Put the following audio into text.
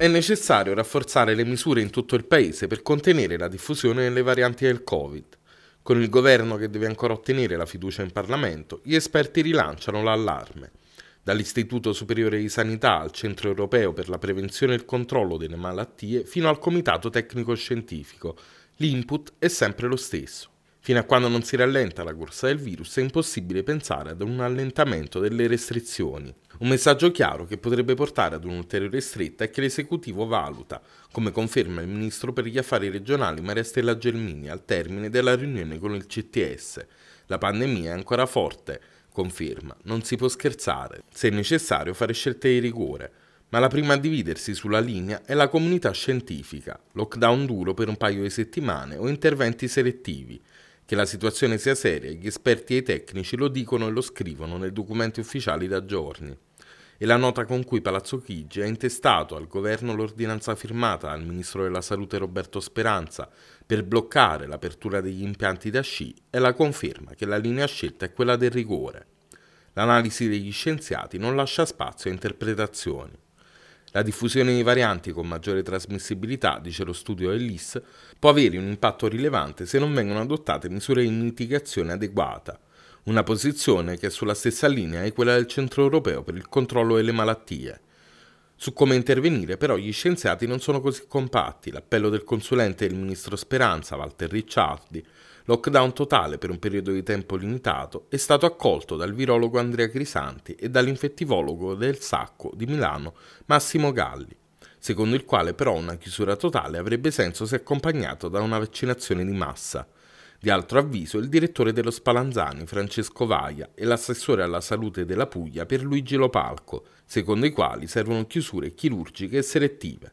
È necessario rafforzare le misure in tutto il paese per contenere la diffusione delle varianti del Covid. Con il governo che deve ancora ottenere la fiducia in Parlamento, gli esperti rilanciano l'allarme. Dall'Istituto Superiore di Sanità al Centro Europeo per la Prevenzione e il Controllo delle Malattie fino al Comitato Tecnico Scientifico, l'input è sempre lo stesso. Fino a quando non si rallenta la corsa del virus è impossibile pensare ad un allentamento delle restrizioni. Un messaggio chiaro che potrebbe portare ad un'ulteriore stretta è che l'esecutivo valuta, come conferma il ministro per gli affari regionali Maria Stella Gelmini al termine della riunione con il CTS. La pandemia è ancora forte, conferma, non si può scherzare, se è necessario fare scelte di rigore. Ma la prima a dividersi sulla linea è la comunità scientifica, lockdown duro per un paio di settimane o interventi selettivi. Che la situazione sia seria, gli esperti e i tecnici lo dicono e lo scrivono nei documenti ufficiali da giorni. E la nota con cui Palazzo Chigi ha intestato al governo l'ordinanza firmata dal ministro della Salute Roberto Speranza per bloccare l'apertura degli impianti da sci è la conferma che la linea scelta è quella del rigore. L'analisi degli scienziati non lascia spazio a interpretazioni. La diffusione di varianti con maggiore trasmissibilità, dice lo studio Ellis, può avere un impatto rilevante se non vengono adottate misure di mitigazione adeguata, una posizione che è sulla stessa linea è quella del Centro Europeo per il controllo delle malattie, su come intervenire però gli scienziati non sono così compatti, l'appello del consulente del ministro Speranza, Walter Ricciardi, lockdown totale per un periodo di tempo limitato, è stato accolto dal virologo Andrea Crisanti e dall'infettivologo del Sacco di Milano Massimo Galli, secondo il quale però una chiusura totale avrebbe senso se accompagnato da una vaccinazione di massa. Di altro avviso il direttore dello Spalanzani, Francesco Vaia e l'assessore alla salute della Puglia Pierluigi Lopalco, secondo i quali servono chiusure chirurgiche e selettive.